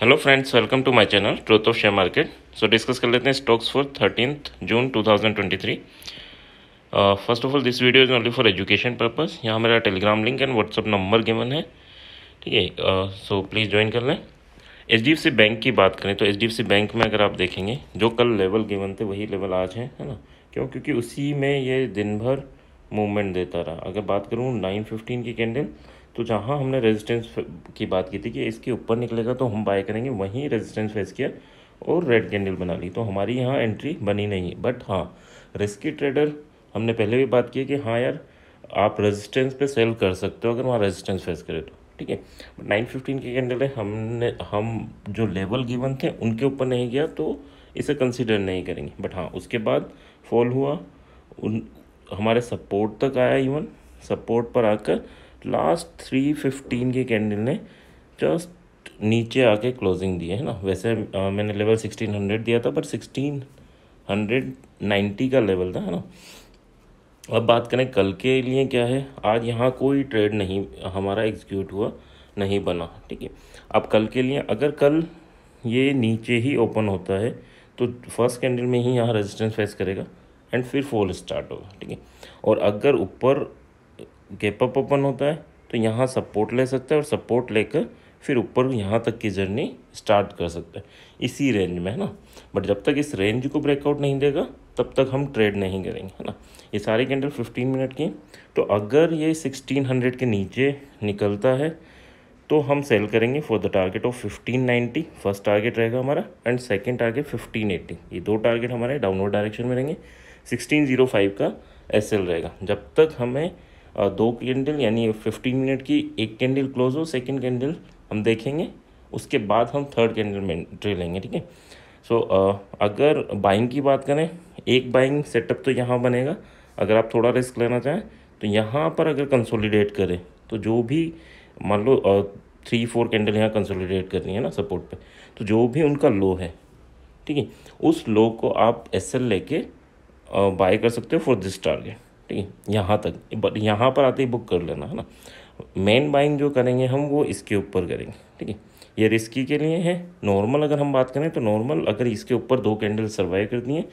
hello friends welcome to my channel truth of share market so discuss कर लेते हैं stocks for thirteen June 2023 first of all this video is only for education purpose यहाँ मेरा Telegram link and WhatsApp number given है ठीक है so please join कर लें H D F C bank की बात करें तो H D F C bank में अगर आप देखेंगे जो कल लेवल गिवन थे वही लेवल आज हैं है ना क्यों क्योंकि उसी में ये दिन भर मूवमेंट देता रहा अगर बात करूँ नाइन फिफ्टीन की कैंडल तो जहाँ हमने रेजिस्टेंस की बात की थी कि इसके ऊपर निकलेगा तो हम बाय करेंगे वहीं रेजिस्टेंस फेस किया और रेड कैंडल बना ली तो हमारी यहाँ एंट्री बनी नहीं है बट हाँ रिस्की ट्रेडर हमने पहले भी बात की कि हाँ यार आप रेजिस्टेंस पे सेल कर सकते हो अगर वहाँ रेजिस्टेंस फेस करे तो ठीक है बट नाइन फिफ्टीन के कैंडल है हमने हम जो लेवल गिवन थे उनके ऊपर नहीं गया तो इसे कंसिडर नहीं करेंगे बट हाँ उसके बाद फॉल हुआ उन हमारे सपोर्ट तक आया इवन सपोर्ट पर आकर लास्ट थ्री फिफ्टीन के कैंडल ने जस्ट नीचे आके क्लोजिंग दी है ना वैसे आ, मैंने लेवल सिक्सटीन हंड्रेड दिया था पर सिक्सटीन हंड्रेड नाइन्टी का लेवल था है ना अब बात करें कल के लिए क्या है आज यहाँ कोई ट्रेड नहीं हमारा एग्जीक्यूट हुआ नहीं बना ठीक है अब कल के लिए अगर कल ये नीचे ही ओपन होता है तो फर्स्ट कैंडल में ही यहाँ रेजिस्टेंस फेस करेगा एंड फिर फॉल स्टार्ट होगा ठीक है और अगर ऊपर गैप अप ओपन होता है तो यहाँ सपोर्ट ले सकते हैं और सपोर्ट लेकर फिर ऊपर यहाँ तक की जर्नी स्टार्ट कर सकते हैं इसी रेंज में है ना बट जब तक इस रेंज को ब्रेकआउट नहीं देगा तब तक हम ट्रेड नहीं करेंगे है ना ये सारे कैंडल 15 मिनट की तो अगर ये 1600 के नीचे निकलता है तो हम सेल करेंगे for the target of 1590 first target रहेगा हमारा एंड सेकंड टारगेट फिफ्टीन ये दो टारगेट हमारे डाउनवर्ड डायरेक्शन में रहेंगे सिक्सटीन का एस रहेगा जब तक हमें दो कैंडल यानी फिफ्टीन मिनट की एक कैंडल क्लोज हो सेकेंड कैंडल हम देखेंगे उसके बाद हम थर्ड कैंडल में ट्रे लेंगे ठीक है सो अगर बाइंग की बात करें एक बाइंग सेटअप तो यहाँ बनेगा अगर आप थोड़ा रिस्क लेना चाहें तो यहाँ पर अगर कंसोलिडेट करें तो जो भी मान लो थ्री फोर कैंडल यहाँ कंसोलिडेट करनी है ना सपोर्ट पे तो जो भी उनका लो है ठीक है उस लो को आप एस एल लेके बाय कर सकते हो फॉर दिस टारगेट ठीक है यहाँ तक बट यहाँ पर आते ही बुक कर लेना है ना मेन बाइंग जो करेंगे हम वो इसके ऊपर करेंगे ठीक है ये रिस्की के लिए है नॉर्मल अगर हम बात करें तो नॉर्मल अगर इसके ऊपर दो कैंडल सर्वाइव करती हैं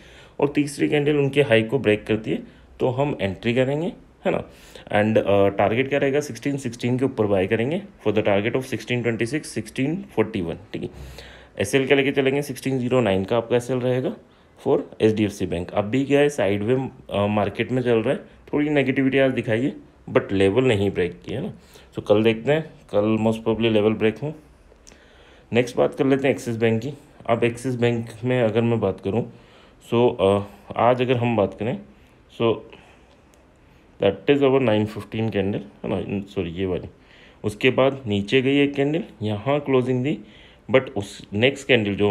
और तीसरी कैंडल उनके हाई को ब्रेक करती है तो हम एंट्री करेंगे है ना एंड टारगेट uh, क्या रहेगा सिक्सटीन सिक्सटीन के ऊपर बाय करेंगे for the target of sixteen twenty six sixteen forty one ठीक है एस एल क्या लेके चलेंगे सिक्सटीन जीरो नाइन का आपका एस एल रहेगा for H D F C bank अब भी क्या है साइड वे मार्केट में चल रहा है थोड़ी नेगेटिविटी आज दिखाई है बट लेवल नहीं ब्रेक की है ना तो so, कल देखते हैं कल मोस्ट प्रॉब्ली लेवल ब्रेक हो नेक्स्ट बात कर लेते हैं एक्सिस बैंक की अब एक्सिस बैंक में अगर मैं बात करूँ सो so, आज अगर हम बात करें so that is our nine fifteen candle है ना सॉरी ये वाली उसके बाद नीचे गई एक कैंडल यहाँ क्लोजिंग दी बट उस नेक्स्ट कैंडल जो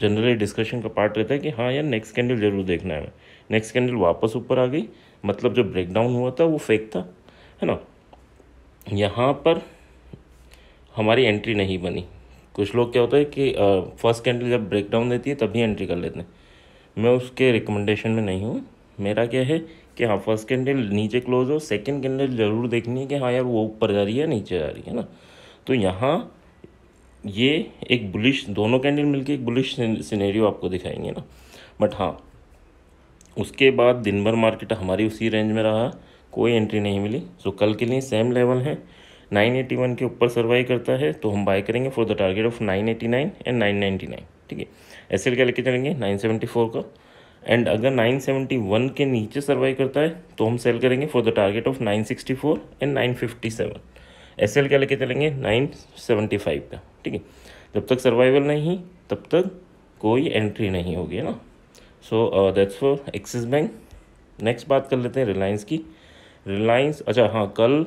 जनरली डिस्कशन का पार्ट रहता है कि हाँ यार नेक्स्ट कैंडल जरूर देखना है नेक्स्ट कैंडल वापस ऊपर आ गई मतलब जो ब्रेकडाउन हुआ था वो फेक था है ना यहाँ पर हमारी एंट्री नहीं बनी कुछ लोग क्या होता है कि फर्स्ट कैंडल जब ब्रेकडाउन देती है तभी एंट्री कर लेते हैं मैं उसके रिकमेंडेशन में नहीं हूँ मेरा क्या है कि हाँ फर्स्ट कैंडल नीचे क्लोज हो सेकंड कैंडल जरूर देखनी है कि हाँ यार वो ऊपर जा रही है नीचे जा रही है ना तो यहाँ ये एक बुलिश दोनों कैंडल मिलके एक बुलिश सिनेरियो आपको दिखाएंगे ना बट हाँ उसके बाद दिन भर मार्केट हमारी उसी रेंज में रहा कोई एंट्री नहीं मिली सो कल के लिए सेम लेवल है 981 के ऊपर सर्वाइव करता है तो हम बाय करेंगे for the target of 989 and 999 ठीक है एस एल लेके चलेंगे 974 का एंड अगर 971 के नीचे सर्वाइव करता है तो हम सेल करेंगे for the target of 964 and 957 S L लेके चलेंगे 975 का ठीक है जब तक सर्वाइवल नहीं तब तक कोई एंट्री नहीं होगी है ना so that's for Axis bank next बात कर लेते हैं रिलायंस की रिलायंस अच्छा हाँ कल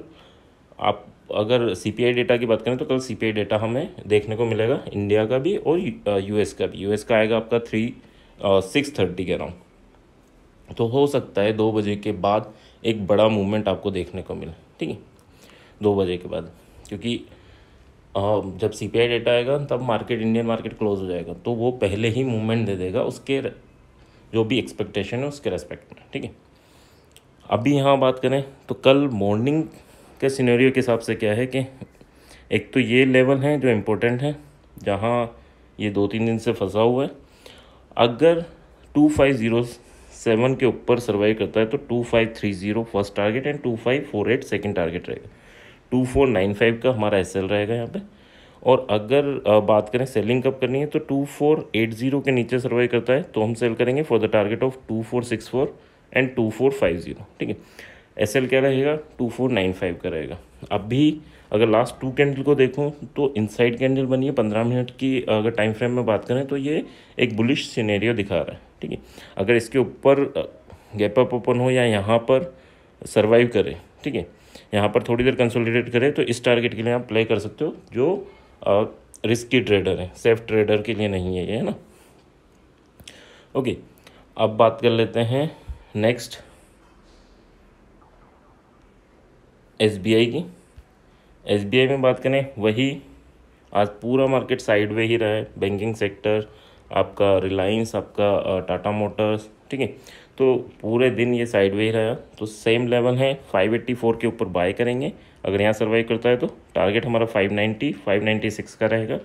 आप अगर सी पी आई डेटा की बात करें तो कल सी पी आई डेटा हमें देखने को मिलेगा इंडिया का भी और यू uh, एस का भी यू एस का आएगा आपका थ्री सिक्स थर्टी के अराउंड तो हो सकता है दो बजे के बाद एक बड़ा मूवमेंट आपको देखने को मिले ठीक है दो बजे के बाद क्योंकि जब सी पी आई डेटा आएगा तब मार्केट इंडियन मार्केट क्लोज हो जाएगा तो वो पहले ही मूवमेंट दे देगा उसके जो भी एक्सपेक्टेशन है उसके रेस्पेक्ट में ठीक है अभी यहाँ बात करें तो कल मॉर्निंग के सिनेरियो के हिसाब से क्या है कि एक तो ये लेवल है जो इम्पोर्टेंट है जहाँ ये दो तीन दिन से फंसा हुआ है अगर टू फाइव ज़ीरो सेवन के ऊपर सर्वाइव करता है तो two five three zero first target and two five four eight second target रहेगा टू फोर नाइन फाइव का हमारा एस रहेगा यहाँ पे और अगर बात करें सेलिंग कब करनी है तो टू फोर एट ज़ीरो के नीचे सर्वाइव करता है तो हम सेल करेंगे for the target of two four six four and two four five zero ठीक है एस एल क्या रहेगा टू फोर नाइन फाइव का रहेगा अभी अगर लास्ट टू कैंडल को देखूँ तो इनसाइड कैंडल बनी है पंद्रह मिनट की अगर टाइम फ्रेम में बात करें तो ये एक बुलिश सीनेरियो दिखा रहा है ठीक है अगर इसके ऊपर गैप अप ओपन हो या यहाँ पर सर्वाइव करें ठीक है यहाँ पर थोड़ी देर कंसोलिडेट करें तो इस टारगेट के लिए आप प्ले कर सकते हो जो रिस्की ट्रेडर है सेफ ट्रेडर के लिए नहीं है ये है ना ओके अब बात कर लेते हैं नेक्स्ट एस की एस में बात करें वही आज पूरा मार्केट साइड ही रहा है बैंकिंग सेक्टर आपका रिलायंस आपका टाटा मोटर्स ठीक है तो पूरे दिन ये साइड वे रहा तो सेम लेवल है 584 के ऊपर बाय करेंगे अगर यहाँ सर्वाइव करता है तो टारगेट हमारा 590 596 का रहेगा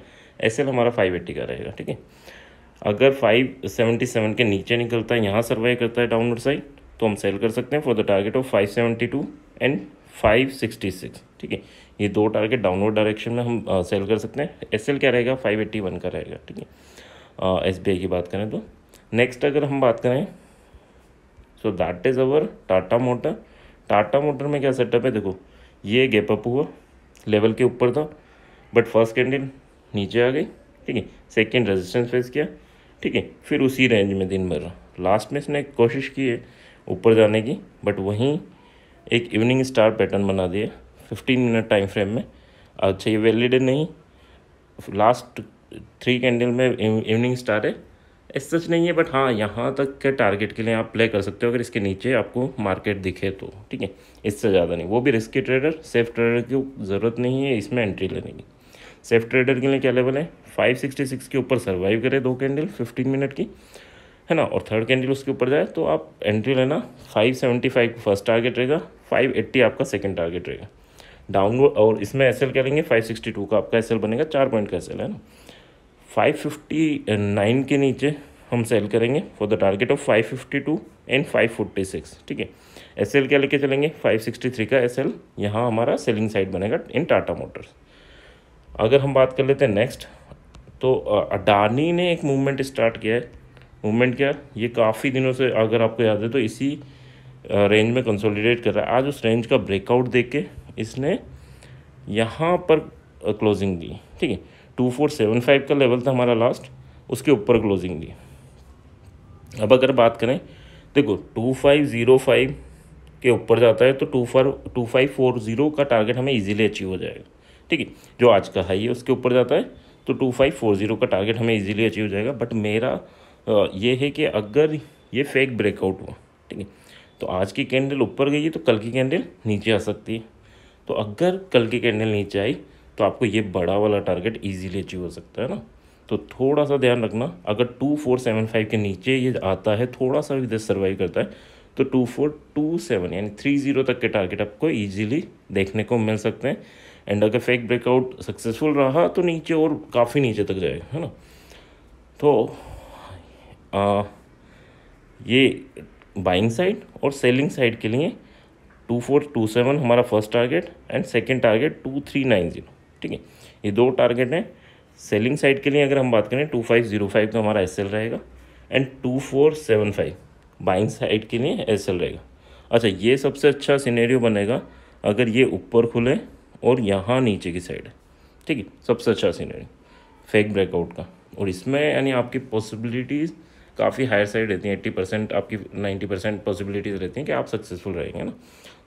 एल हमारा 580 का रहेगा ठीक है अगर 577 के नीचे निकलता है यहाँ सर्वाइव करता है डाउनवर्ड साइड तो हम सेल कर सकते हैं for the target of two and 566 ठीक है ये दो टारगेट डाउनवर्ड डायरेक्शन में हम आ, सेल कर सकते हैं एल क्या रहेगा 581 का रहेगा ठीक है एस की बात करें तो नेक्स्ट अगर हम बात करें so that is our Tata motor Tata motor में क्या सेटअप है देखो ये गैप अप हुआ लेवल के ऊपर था बट फर्स्ट कैंडल नीचे आ गई ठीक है सेकेंड रेजिस्टेंस फेस किया ठीक है फिर उसी रेंज में दिन भर लास्ट में इसने कोशिश की है ऊपर जाने की बट वहीं एक इवनिंग स्टार पैटर्न बना दिया फिफ्टीन मिनट टाइम फ्रेम में अच्छा ये वैलिड नहीं लास्ट थ्री कैंडल में इवनिंग स्टार है इस सच नहीं है बट हाँ यहाँ तक के टारगेट के लिए आप प्ले कर सकते हो अगर इसके नीचे आपको मार्केट दिखे तो ठीक है इससे ज़्यादा नहीं वो भी रिस्की ट्रेडर सेफ ट्रेडर की ज़रूरत नहीं है इसमें एंट्री लेने की सेफ ट्रेडर के लिए क्या लेवल है फाइव सिक्सटी सिक्स के ऊपर सर्वाइव करे दो कैंडल फिफ्टीन मिनट की है ना और थर्ड कैंडल उसके ऊपर जाए तो आप एंट्री लेना फाइव फाइव का फर्स्ट टारगेट रहेगा फाइव एट्टी आपका सेकेंड टारगेट रहेगा डाउनलोड और इसमें एस करेंगे टू का आपका एस बनेगा चार पॉइंट का एस एल है ना 559 के नीचे हम सेल करेंगे for the target of 552 and 546 ठीक है एस क्या लेके चलेंगे 563 का एस एल यहाँ हमारा सेलिंग साइड बनेगा इन टाटा मोटर्स अगर हम बात कर लेते हैं नेक्स्ट तो अडानी ने एक मूवमेंट स्टार्ट किया है मूवमेंट क्या ये काफ़ी दिनों से अगर आपको याद है तो इसी रेंज में कंसोलिडेट कर रहा है आज उस रेंज का ब्रेकआउट देख के इसने यहाँ पर क्लोजिंग दी ठीक है टू फोर सेवन फाइव का लेवल था हमारा लास्ट उसके ऊपर क्लोजिंग ली अब अगर बात करें देखो टू फाइव ज़ीरो फाइव के ऊपर जाता है तो two four two five four zero का टारगेट हमें इजीली अचीव हो जाएगा ठीक है जो आज का हाई है उसके ऊपर जाता है तो टू फाइव फोर ज़ीरो का टारगेट हमें इजीली अचीव हो जाएगा बट मेरा ये है कि अगर ये फेक ब्रेकआउट हुआ ठीक है तो आज की कैंडल ऊपर गई है तो कल की कैंडल नीचे आ सकती है तो अगर कल की कैंडल नीचे आई तो आपको ये बड़ा वाला टारगेट ईजीली अचीव हो सकता है ना तो थोड़ा सा ध्यान रखना अगर टू फोर सेवन फाइव के नीचे ये आता है थोड़ा सा भी सर्वाइव करता है तो टू फोर टू सेवन यानी थ्री जीरो तक के टारगेट आपको ईजीली देखने को मिल सकते हैं एंड अगर फेक ब्रेकआउट सक्सेसफुल रहा तो नीचे और काफ़ी नीचे तक जाएगा है ना तो आ, ये बाइंग साइड और सेलिंग साइड के लिए टू फोर टू सेवन हमारा first target and second target two three nine zero ठीक है ये दो टारगेट हैं सेलिंग साइड के लिए अगर हम बात करें टू फाइव जीरो फाइव का हमारा एस रहेगा and two four seven five buying side के लिए एस रहेगा अच्छा ये सबसे अच्छा सीनेरियो बनेगा अगर ये ऊपर खुले और यहाँ नीचे की साइड है ठीक है सबसे अच्छा सीनेरियो फेक ब्रेकआउट का और इसमें यानी आपकी पॉसिबिलिटीज़ काफ़ी हायर साइड रहती हैं एट्टी परसेंट आपकी नाइन्टी परसेंट पॉसिबिलिटीज़ रहती हैं कि आप सक्सेसफुल रहेंगे ना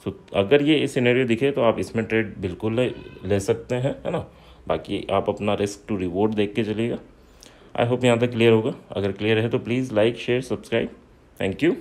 सो so, अगर ये सीनरी दिखे तो आप इसमें ट्रेड बिल्कुल ले, ले सकते हैं है ना बाकी आप अपना रिस्क टू रिवॉर्ड देख के चलिएगा आई होप यहाँ तक क्लियर होगा अगर क्लियर है तो please like share subscribe thank you